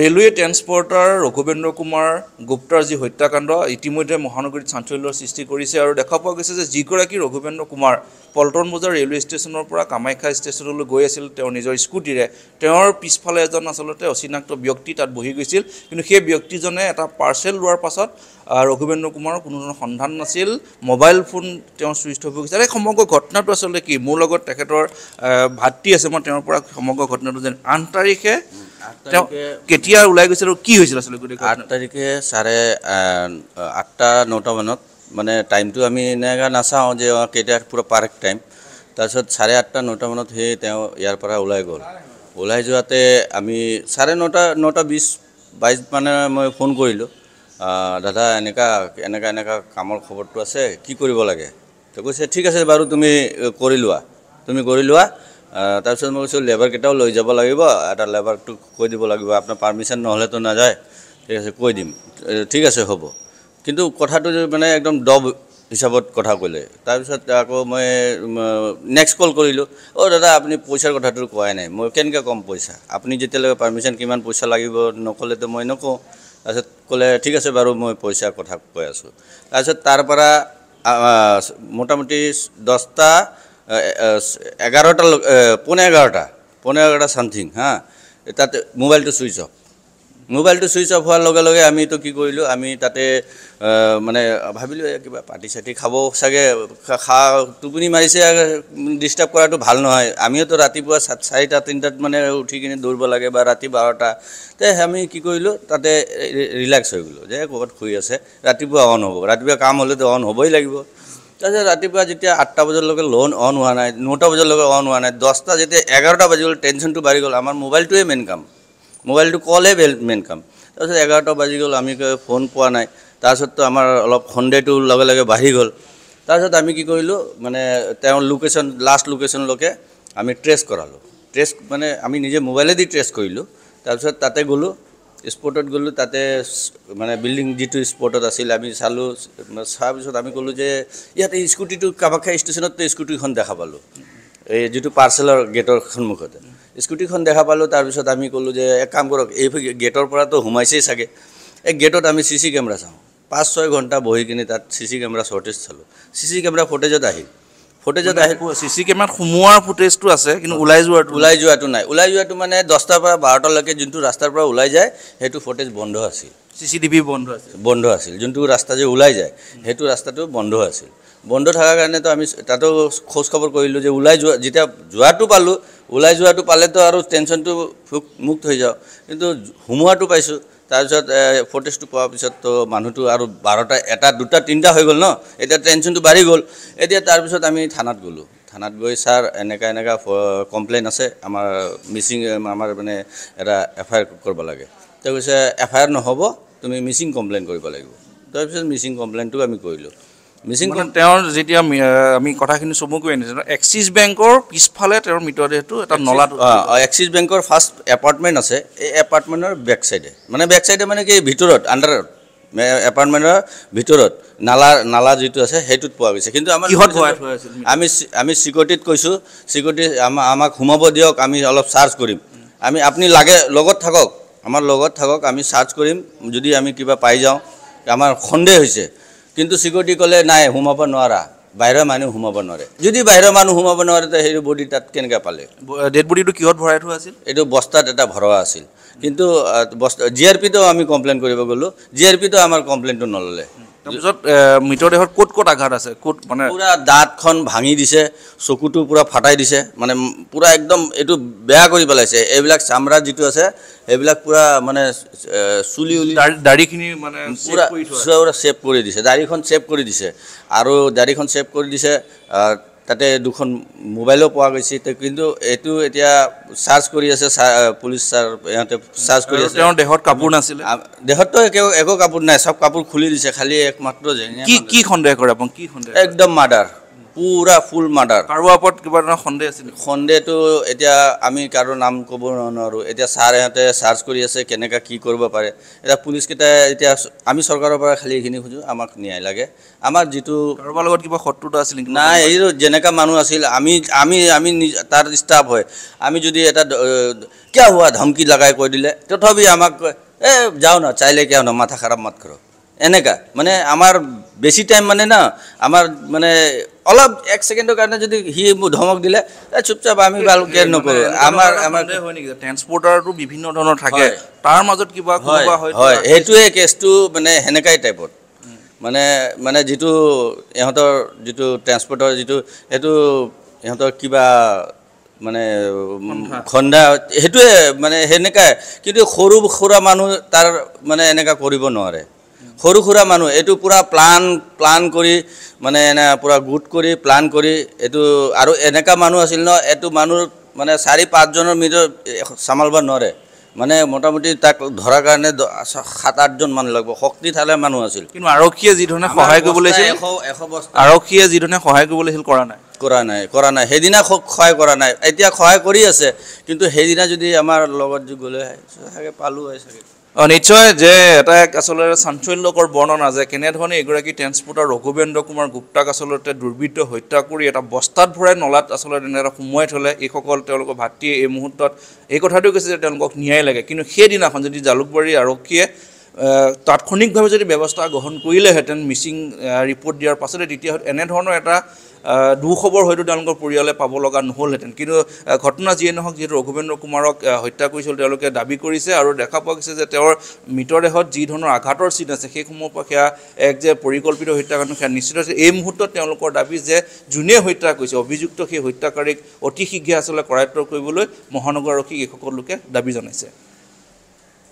railway transporter Raghavendra Kumar গুপ্তাৰ যি হত্যাকাণ্ড ইতিমধ্যে মহানগৰীত চাঞ্চল্যৰ সৃষ্টি কৰিছে আৰু দেখা পোৱা গৈছে যে যিগৰাকী ৰঘুবেন্দ্ৰ কুমাৰ পল্টন বজাৰ ৰেলৱে ষ্টেচনৰ পৰা কামাখ্যা ষ্টেচনলৈ গৈ আছিল তেওঁৰ নিজৰ স্কুটিৰে তেওঁৰ পিছফালে এজন আচলতে অচিনাক্ত ব্যক্তি তাত বহি গৈছিল কিন্তু সেই ব্যক্তিজনে এটা পাৰ্চেল লোৱাৰ পাছত ৰঘুবেন্দ্ৰ কুমাৰৰ কোনো ধৰণৰ সন্ধান নাছিল মোবাইল ফোন তেওঁ চুইচ অফ হৈ গৈছে আৰু এই সমগ্ৰ ঘটনাটো আচলতে কি মোৰ লগত তেখেতৰ ভাতৃ আছে মই তেওঁৰ পৰা সমগ্ৰ ঘটনাটো যেন আঠ তাৰিখে তেওঁ কেতিয়া ওলাই গৈছিল আৰু কি হৈছিল আচলতে গোটেই আঠ তাৰিখে চাৰে আঠটা নটা মানত মানে টাইমটো আমি এনেকৈ নাচাওঁ যে কেতিয়া পূৰা পাৰ্ফেক্ট টাইম তাৰপিছত চাৰে আঠটা নটা মানত সেই তেওঁ ইয়াৰ পৰা ওলাই গ'ল ওলাই যোৱাতে আমি চাৰে নটা নটা বিছ বাইছ মানে মই ফোন কৰিলোঁ দাদা এনেকুৱা এনেকুৱা এনেকুৱা কামৰ খবৰটো আছে কি কৰিব লাগে তো কৈছে ঠিক আছে বাৰু তুমি কৰি লোৱা তুমি কৰি লোৱা তাৰপিছত মই কৈছোঁ লেবাৰকেইটাও লৈ যাব লাগিব এটা লেবাৰটোক কৈ দিব লাগিব আপোনাৰ পাৰ্মিশ্যন নহ'লেতো নাযায় ঠিক আছে কৈ দিম ঠিক আছে হ'ব কিন্তু কথাটো মানে একদম দব হিচাপত কথা ক'লে তাৰপিছত আকৌ মই নেক্সট কল কৰিলোঁ অ' দাদা আপুনি পইচাৰ কথাটো কোৱাই নাই মই কেনেকৈ কম পইচা আপুনি যেতিয়ালৈকে পাৰ্মিশ্যন কিমান পইচা লাগিব নক'লেতো মই নকওঁ তাৰপিছত ক'লে ঠিক আছে বাৰু মই পইচাৰ কথা কৈ আছোঁ তাৰপিছত তাৰপৰা মোটামুটি দহটা এগারোটা পনেরো এগারোটা পনেরো এগারোটা সামথিং হ্যাঁ তাতে মোবাইলটা সুইচ অফ মোবাইলটো সুইচ অফ হওয়ার লগে লগে আমি তো কি করলো আমি তাতে মানে ভাবিল কিবা পাটি সাটি খাব সাগে খা টুপনি মারিছে ডিস্টার্ব করাটো ভাল নহয় আমিও তো রাতেপা চারিটা তিনটাত মানে উঠি কিনে দৌড়ব লাগে বা রাতে বারোটা তে আমি কি করলো তাতে রিল্যাক্স হয়ে গেল যে কত শুই আছে রাতেপা অন হব রাতেপা কাম হলে তো অন হবই লাগবে তাৰপিছত ৰাতিপুৱা যেতিয়া আঠটা বজালৈকে লোন অন হোৱা নাই নটা বজালৈকে অন হোৱা নাই দহটা যেতিয়া এঘাৰটা বাজি গ'ল টেনশ্যনটো বাঢ়ি গ'ল আমাৰ মোবাইলটোৱে মেইন কাম মোবাইলটো কলে মেইন কাম তাৰপিছত এঘাৰটা বাজি গ'ল আমি ফোন পোৱা নাই তাৰপিছততো আমাৰ অলপ সন্দেহটো লগে লগে বাঢ়ি গ'ল তাৰপিছত আমি কি কৰিলোঁ মানে তেওঁৰ লোকেশ্যন লাষ্ট লোকেশ্যনলৈকে আমি ট্ৰেছ কৰালোঁ ট্ৰেছ মানে আমি নিজে মোবাইলেদি ট্ৰেছ কৰিলোঁ তাৰপিছত তাতে গ'লোঁ স্পৰ্টত গ'লোঁ তাতে মানে বিল্ডিং যিটো স্পৰ্টত আছিল আমি চালোঁ চোৱাৰ পিছত আমি ক'লোঁ যে ইয়াতে স্কুটিটো কামাখ্যা ষ্টেচনত স্কুটিখন দেখা পালোঁ এই যিটো পাৰ্চেলৰ গেটৰ সন্মুখতে স্কুটিখন দেখা পালোঁ তাৰপিছত আমি ক'লোঁ যে এক কাম কৰক এই গেটৰ পৰাতো সোমাইছেই চাগে এই গেটত আমি চি চি কেমেৰা চাওঁ পাঁচ ছয় ঘণ্টা বহি কিনে তাত চি চি কেমেৰা শ্বৰ্টেজ চালোঁ চি চি কেমেৰা ফুটেজত আহিল ফুটেজত আহে চি চি কেমেৰাত সোমোৱাৰ ফুটেজটো আছে কিন্তু ওলাই যোৱাটো ওলাই যোৱাটো নাই ওলাই যোৱাটো মানে দহটাৰ পৰা বাৰটালৈকে যোনটো ৰাস্তাৰ পৰা ওলাই যায় সেইটো ফুটেজ বন্ধ আছিল চি চি টিভি বন্ধ আছিল বন্ধ আছিল যোনটো ৰাস্তা যে ওলাই যায় সেইটো ৰাস্তাটো বন্ধ আছিল বন্ধ থকাৰ কাৰণেতো আমি তাতো খোজ খবৰ কৰিলোঁ যে ওলাই যোৱা যেতিয়া যোৱাটো পালোঁ ওলাই যোৱাটো পালেতো আৰু টেনশ্যনটো মুক্ত হৈ যাওঁ কিন্তু সোমোৱাটো পাইছোঁ তাৰপিছত ফৰ্টেজটো পোৱাৰ পিছত তো মানুহটো আৰু বাৰটা এটা দুটা তিনিটা হৈ গ'ল ন এতিয়া টেনশ্যনটো বাঢ়ি গ'ল এতিয়া তাৰপিছত আমি থানাত গ'লোঁ থানাত গৈ ছাৰ এনেকুৱা এনেকুৱা কমপ্লেইন আছে আমাৰ মিচিং আমাৰ মানে এটা এফ আই আৰ কৰিব লাগে তেওঁ কৈছে এফ আই আৰ নহ'ব তুমি মিচিং কমপ্লেইন কৰিব লাগিব তাৰপিছত মিচিং কমপ্লেইনটো আমি কৰিলোঁ মিচিং তেওঁৰ যেতিয়া আমি কথাখিনি চমুকৈ আনিছোঁ এক্সিছ বেংকৰ পিছফালে তেওঁৰ মৃতদেহটো এটা নলাত এক্সিছ বেংকৰ ফাৰ্ষ্ট এপাৰ্টমেণ্ট আছে এই এপাৰ্টমেণ্টৰ বেক চাইডে মানে বেক চাইডে মানে কি ভিতৰত আণ্ডাৰত এপাৰ্টমেণ্টৰ ভিতৰত নালা নালা যিটো আছে সেইটোত পোৱা গৈছে কিন্তু আমাৰ কিহত আমি আমি চিকিউৰিটিত কৈছোঁ ছিকিউৰিটি আমাক আমাক সোমাব দিয়ক আমি অলপ চাৰ্জ কৰিম আমি আপুনি লাগে লগত থাকক আমাৰ লগত থাকক আমি চাৰ্জ কৰিম যদি আমি কিবা পাই যাওঁ আমাৰ সন্দেহ হৈছে কিন্তু চিকিউৰিটি ক'লে নাই সোমাব নোৱাৰা বাহিৰৰ মানুহ সোমাব নোৱাৰে যদি বাহিৰৰ মানুহ সোমাব নোৱাৰে তে সেইটো বডি তাত কেনেকৈ পালে ডেড বডিটো কিহত ভৰাই থোৱা আছিল এইটো বস্তাত এটা ভৰোৱা আছিল কিন্তু বস্তা জি আৰ পিটো আমি কমপ্লেইন কৰিব গ'লোঁ জি আৰ পিটো আমাৰ কমপ্লেইনটো নল'লে তাৰপিছত মৃতদেহত ক'ত ক'ত আঘাত আছে ক'ত মানে পূৰা দাঁতখন ভাঙি দিছে চকুটো পূৰা ফাটাই দিছে মানে পূৰা একদম এইটো বেয়া কৰি পেলাইছে এইবিলাক চামৰা যিটো আছে সেইবিলাক পূৰা মানে চুলি উলি দাড়িখিনি মানে পূৰা পূৰা চেপ কৰি দিছে দাড়িখন চেপ কৰি দিছে আৰু দাঢ়িখন চেপ কৰি দিছে তাতে দুখন মোবাইলো পোৱা গৈছে কিন্তু এইটো এতিয়া চাৰ্জ কৰি আছে পুলিচ ছাৰ ইহঁতে চাৰ্জ কৰি আছে তেওঁৰ দেহত কাপোৰ নাছিলে দেহততো একো একো কাপোৰ নাই চব কাপোৰ খুলি দিছে খালি একমাত্ৰ কি কি সন্দেহ কৰে আপুনি কি সন্দেহ একদম মাৰ্ডাৰ পুৰা ফুল মাৰ্ডাৰ কাৰোবাৰ ওপৰত কিবা ধৰণৰ সন্দেহ আছিল সন্দেহটো এতিয়া আমি কাৰো নাম ক'ব নোৱাৰোঁ এতিয়া ছাৰ ছাৰহঁতে চাৰ্চ কৰি আছে কেনেকৈ কি কৰিব পাৰে এতিয়া পুলিচকেইটাই এতিয়া আমি চৰকাৰৰ পৰা খালী এইখিনি খোজোঁ আমাক ন্যায় লাগে আমাৰ যিটো কাৰোবাৰ লগত কিবা শত্ৰুতা আছিল নাই এইটো যেনেকুৱা মানুহ আছিল আমি আমি আমি নিজ তাৰ ষ্টাফ হয় আমি যদি এটা কিয় হোৱা ধমকি লগাই কৈ দিলে তথাপি আমাক কয় এই যাওঁ ন চাইলে কিয় ন মাথা খাৰাপ মাত কৰ এনেকা মানে আমাৰ বেছি টাইম মানে ন আমাৰ মানে অলপ এক ছেকেণ্ডৰ কাৰণে যদি সি ধমক দিলে চুপচাপ আমি কেয়াৰ নকৰোঁ আমাৰ আমাৰ হয় নেকি ট্ৰেন্সপৰ্টাৰটো বিভিন্ন ধৰণৰ থাকে তাৰ মাজত কিবা হয় সেইটোৱে কেছটো মানে সেনেকাই টাইপত মানে মানে যিটো ইহঁতৰ যিটো ট্ৰেন্সপৰ্টৰ যিটো সেইটো ইহঁতৰ কিবা মানে খন্দা সেইটোৱে মানে সেনেকাই কিন্তু সৰু সুৰা মানুহ তাৰ মানে এনেকুৱা কৰিব নোৱাৰে সৰু সুৰা মানুহ এইটো পূৰা প্লান প্লান কৰি মানে এনে পূৰা গোট কৰি প্লান কৰি এইটো আৰু এনেকুৱা মানুহ আছিল ন এইটো মানুহ মানে চাৰি পাঁচজনৰ মিজত চামালব নোৱাৰে মানে মোটামুটি তাক ধৰাৰ কাৰণে সাত আঠজন মানুহ লাগিব শক্তি থালে মানুহ আছিল কিন্তু আৰক্ষীয়ে যিধৰণে সহায় কৰিব লাগিছিল এশ এশ বছৰ আৰক্ষীয়ে যিধৰণে সহায় কৰিব লাগিছিল কৰা নাই কৰা নাই কৰা নাই সেইদিনা সহায় কৰা নাই এতিয়া সহায় কৰি আছে কিন্তু সেইদিনা যদি আমাৰ লগত যদি গ'লে পালোঁ হয় চাগে নিশ্চয় যে এটা এক আচলতে চাঞ্চল্যকৰ বৰ্ণনা যে কেনেধৰণে এগৰাকী ট্ৰেন্সপৰ্টাৰ ৰঘুবেন্দ্ৰ কুমাৰ গুপ্তাক আচলতে দুৰ্বৃত্ত হত্যা কৰি এটা বস্তাত ভৰাই নলাত আচলতে এটা সোমোৱাই থ'লে এইসকল তেওঁলোকৰ ভাতৃয়ে এই মুহূৰ্তত এই কথাটোৱে কৈছে যে তেওঁলোকক ন্যায় লাগে কিন্তু সেইদিনাখন যদি জালুকবাৰী আৰক্ষীয়ে তাৎক্ষণিকভাৱে যদি ব্যৱস্থা গ্ৰহণ কৰিলেহেঁতেন মিচিং ৰিপৰ্ট দিয়াৰ পাছতে তেতিয়া এনেধৰণৰ এটা দুখবৰ হয়তো তেওঁলোকৰ পৰিয়ালে পাব লগা নহ'লহেঁতেন কিন্তু ঘটনা যিয়ে নহওক যিহেতু ৰঘুবেন্দ্ৰ কুমাৰক হত্যা কৰিছিল তেওঁলোকে দাবী কৰিছে আৰু দেখা পোৱা গৈছে যে তেওঁৰ মৃতদেহত যি ধৰণৰ আঘাতৰ চিন আছে সেইসমূহৰ পৰা সেয়া এক যে পৰিকল্পিত হত্যাকাণ্ড সেয়া নিশ্চিত হৈছে এই মুহূৰ্তত তেওঁলোকৰ দাবী যে যোনে হত্যা কৰিছে অভিযুক্ত সেই হত্যাকাৰীক অতি শীঘ্ৰে আচলতে কৰায়ত্ব কৰিবলৈ মহানগৰ আৰক্ষীক এইসকল লোকে দাবী জনাইছে